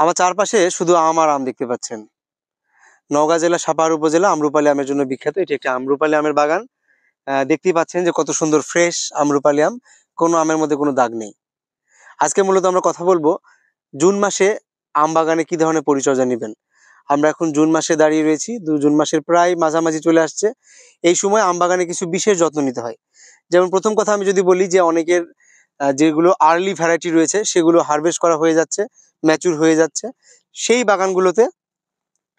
আমার চারপাশে শুধু আম আর আম দেখতে পাচ্ছেন নওগাঁ জেলা সাপার উপজেলা আমরুপালি আমের জন্য বিখ্যাত এটি একটি আমরুপালি আমের বাগান দেখতেই পাচ্ছেন যে কত সুন্দর ফ্রেশ আমরুপালি আম কোনো আমের মধ্যে কোনো দাগ নেই আজকে মূলত আমরা কথা বলবো জুন মাসে আম বাগানে কি ধরনের পরিচর্যা নেবেন আমরা এখন জুন মাসে দাঁড়িয়ে রয়েছি দু জুন মাসের প্রায় মাঝামাঝি চলে আসছে এই সময় আম বাগানে কিছু বিশেষ যত্ন নিতে হয় যেমন প্রথম কথা আমি যদি বলি যে অনেকের যেগুলো আর্লি ভ্যারাইটি রয়েছে সেগুলো হারভেস্ট করা হয়ে যাচ্ছে ম্যাচুর হয়ে যাচ্ছে সেই বাগানগুলোতে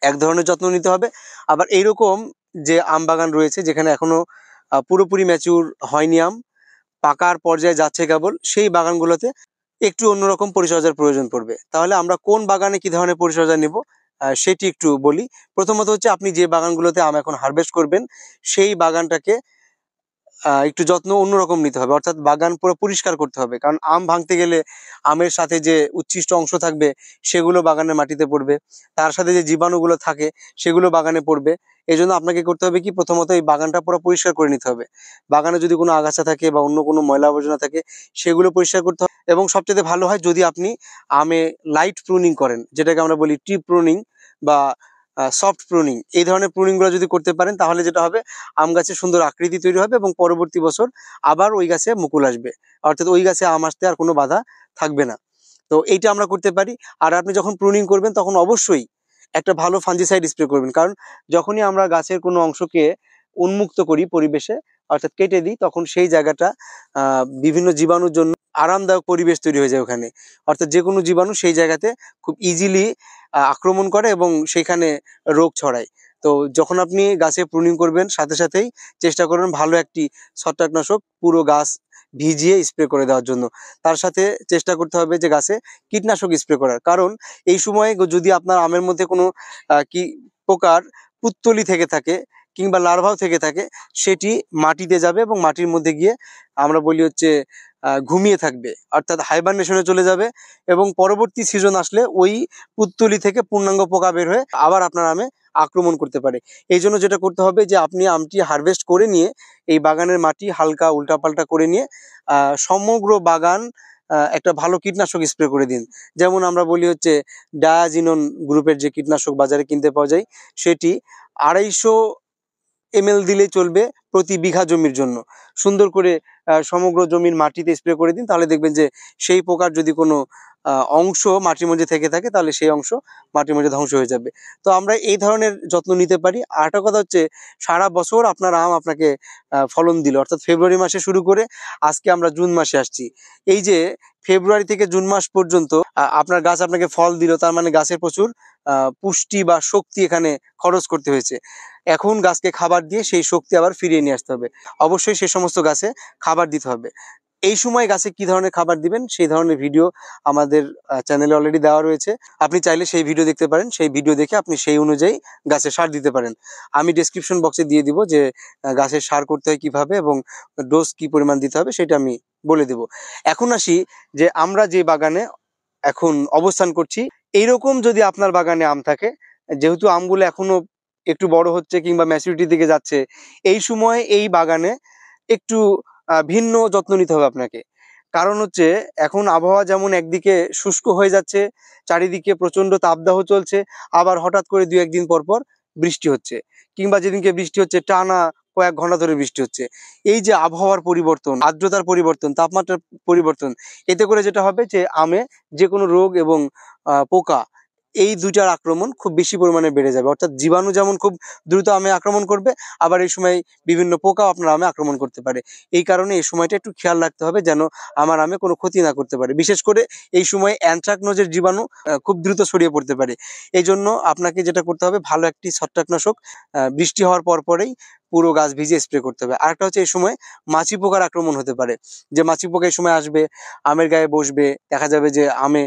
এক ধরনের যত্ন নিতে হবে আবার এইরকম যে আম বাগান রয়েছে যেখানে এখনও পুরোপুরি ম্যাচুর হয়নি আম পাকার পর্যায়ে যাচ্ছে কেবল সেই বাগানগুলোতে একটু অন্যরকম পরিচর্যার প্রয়োজন পড়বে তাহলে আমরা কোন বাগানে কি ধরনের পরিচর্যা নেব সেটি একটু বলি প্রথমত হচ্ছে আপনি যে বাগানগুলোতে আম এখন হারভেস্ট করবেন সেই বাগানটাকে একটু যত্ন অন্যরকম নিতে হবে অর্থাৎ বাগান পুরো পরিষ্কার করতে হবে কারণ আম ভাঙতে গেলে আমের সাথে যে উচ্ছিষ্ট অংশ থাকবে সেগুলো বাগানের মাটিতে পড়বে তার সাথে যে জীবাণুগুলো থাকে সেগুলো বাগানে পড়বে এই জন্য আপনাকে করতে হবে কি প্রথমত এই বাগানটা পুরো পরিষ্কার করে নিতে হবে বাগানে যদি কোনো আগাছা থাকে বা অন্য কোনো ময়লা আবর্জনা থাকে সেগুলো পরিষ্কার করতে হবে এবং সবচেয়ে ভালো হয় যদি আপনি আমে লাইট প্রুনিং করেন যেটাকে আমরা বলি টি প্রুনিং বা সফট প্রুনিং এই ধরনের প্রুনিংগুলো যদি করতে পারেন তাহলে যেটা হবে আম গাছে সুন্দর আকৃতি তৈরি হবে এবং পরবর্তী বছর আবার ওই গাছে মুকুল আসবে অর্থাৎ ওই গাছে আম আসতে আর কোনো বাধা থাকবে না তো এইটা আমরা করতে পারি আর আপনি যখন প্রুনিং করবেন তখন অবশ্যই একটা ভালো ফাঞ্জিসাইড স্প্রে করবেন কারণ যখনই আমরা গাছের কোনো অংশকে উন্মুক্ত করি পরিবেশে অর্থাৎ কেটে দিই তখন সেই জায়গাটা বিভিন্ন জীবাণুর জন্য আরামদায়ক পরিবেশ তৈরি হয়ে যায় ওখানে অর্থাৎ যে কোনো জীবাণু সেই জায়গাতে খুব ইজিলি আক্রমণ করে এবং সেখানে রোগ ছড়ায় তো যখন আপনি গাছে প্রুনিং করবেন সাথে সাথেই চেষ্টা করবেন ভালো একটি ছত্রাকনাশক পুরো গাছ ভিজিয়ে স্প্রে করে দেওয়ার জন্য তার সাথে চেষ্টা করতে হবে যে গাছে কীটনাশক স্প্রে করার কারণ এই সময়ে যদি আপনার আমের মধ্যে কোনো কি প্রকার পুত্তলি থেকে থাকে কিংবা লার্ভাও থেকে থাকে সেটি মাটিতে যাবে এবং মাটির মধ্যে গিয়ে আমরা বলি হচ্ছে ঘুমিয়ে থাকবে অর্থাৎ হাইবারনেশনে চলে যাবে এবং পরবর্তী সিজন আসলে ওই পুত্তলি থেকে পূর্ণাঙ্গ পোকা বের হয়ে আবার আপনার আমে আক্রমণ করতে পারে এই জন্য যেটা করতে হবে যে আপনি আমটি হারভেস্ট করে নিয়ে এই বাগানের মাটি হালকা উল্টাপাল্টা করে নিয়ে সমগ্র বাগান একটা ভালো কীটনাশক স্প্রে করে দিন যেমন আমরা বলি হচ্ছে ডায়াজিনন গ্রুপের যে কীটনাশক বাজারে কিনতে পাওয়া যায় সেটি আড়াইশো এম দিলে চলবে প্রতি বিঘা জমির জন্য সুন্দর করে সমগ্র জমির মাটিতে স্প্রে করে দিন তাহলে দেখবেন যে সেই পোকার যদি কোনো অংশ মাটির মধ্যে থেকে থাকে তাহলে সেই অংশ মাটির মধ্যে ধ্বংস হয়ে যাবে তো আমরা এই ধরনের যত্ন নিতে পারি আরেকটা কথা হচ্ছে সারা বছর আপনার আম আপনাকে ফলন দিল অর্থাৎ ফেব্রুয়ারি মাসে শুরু করে আজকে আমরা জুন মাসে আসছি এই যে ফেব্রুয়ারি থেকে জুন মাস পর্যন্ত আপনার গাছ আপনাকে ফল দিল তার মানে গাছের প্রচুর পুষ্টি বা শক্তি এখানে খরচ করতে হয়েছে এখন গাছকে খাবার দিয়ে সেই শক্তি আবার ফিরিয়ে নিয়ে আসতে হবে অবশ্যই সে সমস্ত গাছে খাবার দিতে হবে এই সময় গাছে কি ধরনের খাবার দিবেন সেই ধরনের ভিডিও আমাদের চ্যানেলে অলরেডি দেওয়া রয়েছে আপনি চাইলে সেই ভিডিও দেখতে পারেন সেই ভিডিও দেখে আপনি সেই অনুযায়ী গাছে সার দিতে পারেন আমি ডিসক্রিপশন বক্সে দিয়ে দিব যে গাছে সার করতে হয় কিভাবে এবং ডোজ কি পরিমাণ দিতে হবে সেটা আমি বলে দেব এখন আসি যে আমরা যে বাগানে এখন অবস্থান করছি এইরকম যদি আপনার বাগানে আম থাকে যেহেতু আমগুলো এখনো একটু বড় হচ্ছে কিংবা ম্যাচুরিটির দিকে যাচ্ছে এই সময় এই বাগানে একটু ভিন্ন যত্ন নিতে হবে আপনাকে কারণ হচ্ছে এখন আবহাওয়া যেমন একদিকে শুষ্ক হয়ে যাচ্ছে চারিদিকে প্রচণ্ড তাপদাহ চলছে আবার হঠাৎ করে দু একদিন পর পর বৃষ্টি হচ্ছে কিংবা যেদিনকে বৃষ্টি হচ্ছে টানা কয়েক ঘন্টা ধরে বৃষ্টি হচ্ছে এই যে আবহাওয়ার পরিবর্তন আর্দ্রতার পরিবর্তন তাপমাত্রার পরিবর্তন এতে করে যেটা হবে যে আমে যে কোনো রোগ এবং পোকা এই দুইটার আক্রমণ খুব বেশি পরিমাণে বেড়ে যাবে অর্থাৎ জীবাণু যেমন খুব দ্রুত আমে আক্রমণ করবে আবার এই সময় বিভিন্ন পোকাও আপনার আমে আক্রমণ করতে পারে এই কারণে এই সময়টা একটু খেয়াল রাখতে হবে যেন আমার আমে কোনো ক্ষতি না করতে পারে বিশেষ করে এই সময় অ্যান্ট্রাকনোজের জীবাণু খুব দ্রুত ছড়িয়ে পড়তে পারে এই জন্য আপনাকে যেটা করতে হবে ভালো একটি ছত্রাকনাশক বৃষ্টি হওয়ার পরপরেই পুরো গাছ ভিজে স্প্রে করতে হবে আরেকটা হচ্ছে এই সময় মাছি পোকার আক্রমণ হতে পারে যে মাছি পোকা এই সময় আসবে আমের গায়ে বসবে দেখা যাবে যে আমে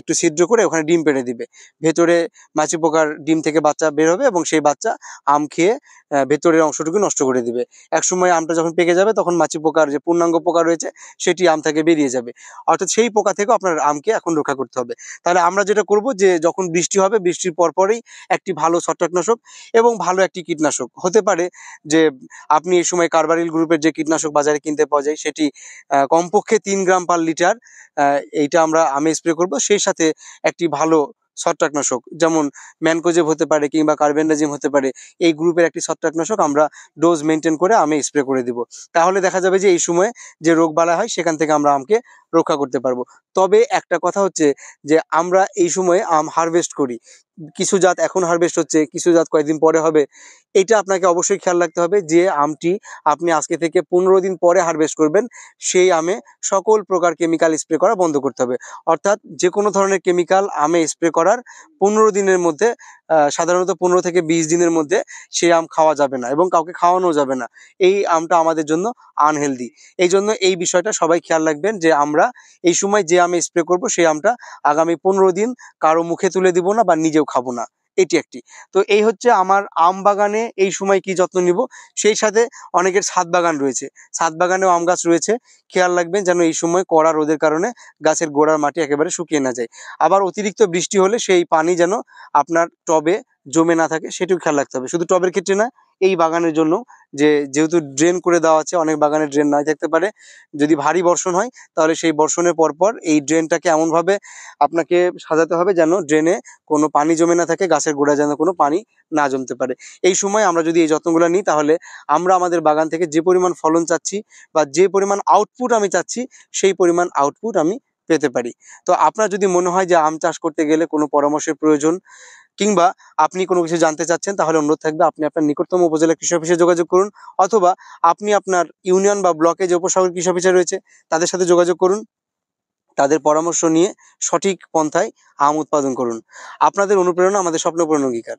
একটু ছিদ্র করে ওখানে ডিম পেড়ে দিবে ভেতরে মাছি পোকার ডিম থেকে বাচ্চা বের হবে এবং সেই বাচ্চা আম খেয়ে ভেতরের অংশটুকু নষ্ট করে দিবে একসময় আমটা যখন পেকে যাবে তখন মাছি পোকার যে পূর্ণাঙ্গ পোকা রয়েছে সেটি আম থেকে বেরিয়ে যাবে অর্থাৎ সেই পোকা থেকেও আপনার আমকে এখন রক্ষা করতে হবে তাহলে আমরা যেটা করব যে যখন বৃষ্টি হবে বৃষ্টির পরপরই একটি ভালো ছত্রাকনাশক এবং ভালো একটি কীটনাশক হতে পারে যে আপনি এই সময় কারবারিল গ্রুপের যে কীটনাশক বাজারে কিনতে পাওয়া যায় সেটি কমপক্ষে তিন গ্রাম পার লিটার এইটা আমরা আমে স্প্রে করব সেই সাথে একটি ভালো ছত্রাকনাশক যেমন ম্যানকোজেব হতে পারে কিংবা কার্বেন্ডাজিম হতে পারে এই গ্রুপের একটি ছত্রাকনাশক আমরা ডোজ মেনটেন করে আমি স্প্রে করে দিব তাহলে দেখা যাবে যে এই সময়ে যে রোগ বালা হয় সেখান থেকে আমরা আমকে রক্ষা করতে পারবো তবে একটা কথা হচ্ছে যে আমরা এই সময়ে আম হারভেস্ট করি কিছু জাত এখন হারভেস্ট হচ্ছে কিছু জাত কয়েকদিন পরে হবে এটা আপনাকে অবশ্যই খেয়াল রাখতে হবে যে আমটি আপনি আজকে থেকে পনেরো দিন পরে হারভেস্ট করবেন সেই আমে সকল প্রকার কেমিক্যাল স্প্রে করা বন্ধ করতে হবে অর্থাৎ যে কোনো ধরনের কেমিক্যাল আমে স্প্রে করার পনেরো দিনের মধ্যে সাধারণত পনেরো থেকে বিশ দিনের মধ্যে সেই আম খাওয়া যাবে না এবং কাউকে খাওয়ানো যাবে না এই আমটা আমাদের জন্য আনহেলদি এই জন্য এই বিষয়টা সবাই খেয়াল রাখবেন যে আমরা আমরা এই সময় যে আমি স্প্রে করব সেই আমটা আগামী পনেরো দিন কারো মুখে তুলে দিব না বা নিজেও খাবো না এটি একটি তো এই হচ্ছে আমার আম বাগানে এই সময় কি যত্ন নিব সেই সাথে অনেকের ছাদ বাগান রয়েছে ছাদ বাগানেও আম গাছ রয়েছে খেয়াল রাখবেন যেন এই সময় কড়া রোদের কারণে গাছের গোড়ার মাটি একেবারে শুকিয়ে না যায় আবার অতিরিক্ত বৃষ্টি হলে সেই পানি যেন আপনার টবে জমে না থাকে সেটিও খেয়াল রাখতে হবে শুধু টবের ক্ষেত্রে না এই বাগানের জন্য যে যেহেতু ড্রেন করে দেওয়া আছে অনেক বাগানে ড্রেন নাই থাকতে পারে যদি ভারী বর্ষণ হয় তাহলে সেই বর্ষণের পরপর এই ড্রেনটাকে এমনভাবে আপনাকে সাজাতে হবে যেন ড্রেনে কোনো পানি জমে না থাকে গাছের গোড়া যেন কোনো পানি না জমতে পারে এই সময় আমরা যদি এই যত্নগুলো নিই তাহলে আমরা আমাদের বাগান থেকে যে পরিমাণ ফলন চাচ্ছি বা যে পরিমাণ আউটপুট আমি চাচ্ছি সেই পরিমাণ আউটপুট আমি পেতে পারি তো আপনার যদি মনে হয় যে আম চাষ করতে গেলে কোনো পরামর্শের প্রয়োজন কিংবা আপনি কোনো কিছু জানতে চাচ্ছেন তাহলে অনুরোধ থাকবে আপনি আপনার নিকটতম উপজেলা কৃষি অফিসে যোগাযোগ করুন অথবা আপনি আপনার ইউনিয়ন বা ব্লকে যে উপসাগর কৃষি অফিসার রয়েছে তাদের সাথে যোগাযোগ করুন তাদের পরামর্শ নিয়ে সঠিক পন্থায় আম উৎপাদন করুন আপনাদের অনুপ্রেরণা আমাদের স্বপ্নপূরণ অঙ্গীকার